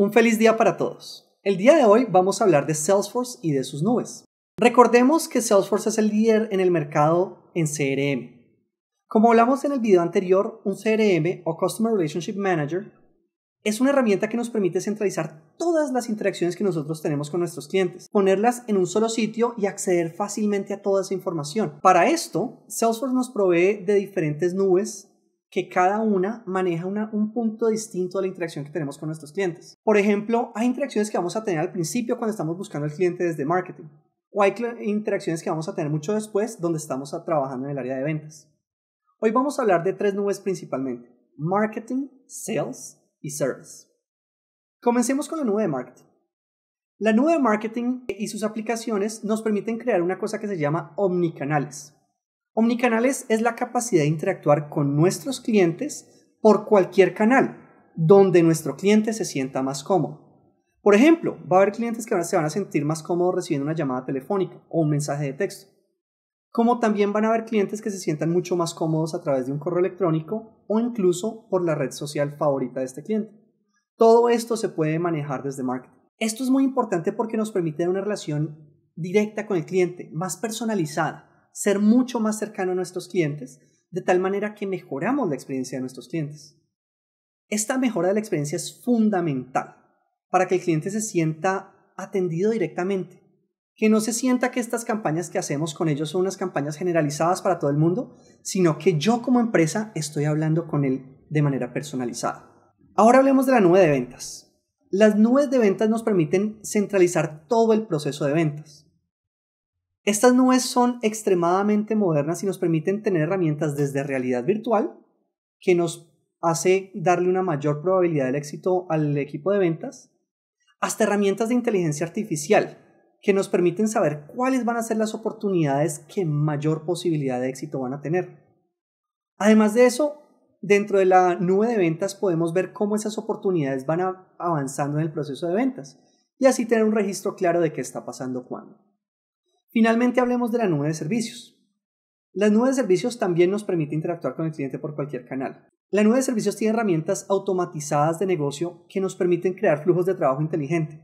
Un feliz día para todos. El día de hoy vamos a hablar de Salesforce y de sus nubes. Recordemos que Salesforce es el líder en el mercado en CRM. Como hablamos en el video anterior, un CRM o Customer Relationship Manager es una herramienta que nos permite centralizar todas las interacciones que nosotros tenemos con nuestros clientes, ponerlas en un solo sitio y acceder fácilmente a toda esa información. Para esto, Salesforce nos provee de diferentes nubes que cada una maneja un punto distinto de la interacción que tenemos con nuestros clientes. Por ejemplo, hay interacciones que vamos a tener al principio cuando estamos buscando al cliente desde marketing, o hay interacciones que vamos a tener mucho después donde estamos trabajando en el área de ventas. Hoy vamos a hablar de tres nubes principalmente, marketing, sales y service. Comencemos con la nube de marketing. La nube de marketing y sus aplicaciones nos permiten crear una cosa que se llama omnicanales. Omnicanales es la capacidad de interactuar con nuestros clientes por cualquier canal, donde nuestro cliente se sienta más cómodo. Por ejemplo, va a haber clientes que se van a sentir más cómodos recibiendo una llamada telefónica o un mensaje de texto. Como también van a haber clientes que se sientan mucho más cómodos a través de un correo electrónico o incluso por la red social favorita de este cliente. Todo esto se puede manejar desde marketing. Esto es muy importante porque nos permite una relación directa con el cliente, más personalizada, ser mucho más cercano a nuestros clientes, de tal manera que mejoramos la experiencia de nuestros clientes. Esta mejora de la experiencia es fundamental para que el cliente se sienta atendido directamente, que no se sienta que estas campañas que hacemos con ellos son unas campañas generalizadas para todo el mundo, sino que yo como empresa estoy hablando con él de manera personalizada. Ahora hablemos de la nube de ventas. Las nubes de ventas nos permiten centralizar todo el proceso de ventas. Estas nubes son extremadamente modernas y nos permiten tener herramientas desde realidad virtual, que nos hace darle una mayor probabilidad del éxito al equipo de ventas, hasta herramientas de inteligencia artificial, que nos permiten saber cuáles van a ser las oportunidades que mayor posibilidad de éxito van a tener. Además de eso, dentro de la nube de ventas podemos ver cómo esas oportunidades van avanzando en el proceso de ventas y así tener un registro claro de qué está pasando cuándo. Finalmente hablemos de la nube de servicios. La nube de servicios también nos permite interactuar con el cliente por cualquier canal. La nube de servicios tiene herramientas automatizadas de negocio que nos permiten crear flujos de trabajo inteligente,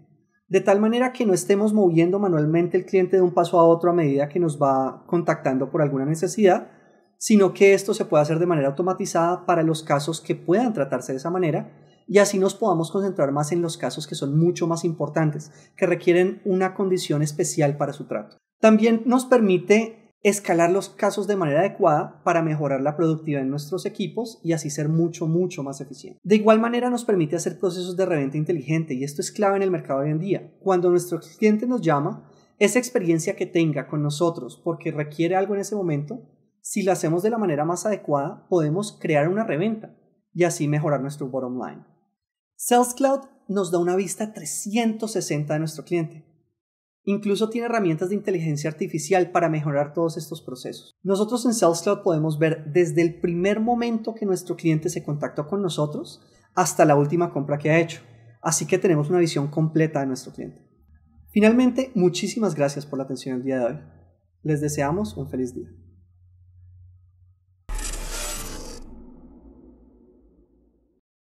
de tal manera que no estemos moviendo manualmente el cliente de un paso a otro a medida que nos va contactando por alguna necesidad, sino que esto se puede hacer de manera automatizada para los casos que puedan tratarse de esa manera y así nos podamos concentrar más en los casos que son mucho más importantes, que requieren una condición especial para su trato. También nos permite escalar los casos de manera adecuada para mejorar la productividad de nuestros equipos y así ser mucho, mucho más eficiente. De igual manera nos permite hacer procesos de reventa inteligente y esto es clave en el mercado de hoy en día. Cuando nuestro cliente nos llama, esa experiencia que tenga con nosotros porque requiere algo en ese momento, si la hacemos de la manera más adecuada, podemos crear una reventa y así mejorar nuestro bottom line. Sales Cloud nos da una vista 360 de nuestro cliente Incluso tiene herramientas de inteligencia artificial para mejorar todos estos procesos. Nosotros en Sales podemos ver desde el primer momento que nuestro cliente se contactó con nosotros hasta la última compra que ha hecho. Así que tenemos una visión completa de nuestro cliente. Finalmente, muchísimas gracias por la atención el día de hoy. Les deseamos un feliz día.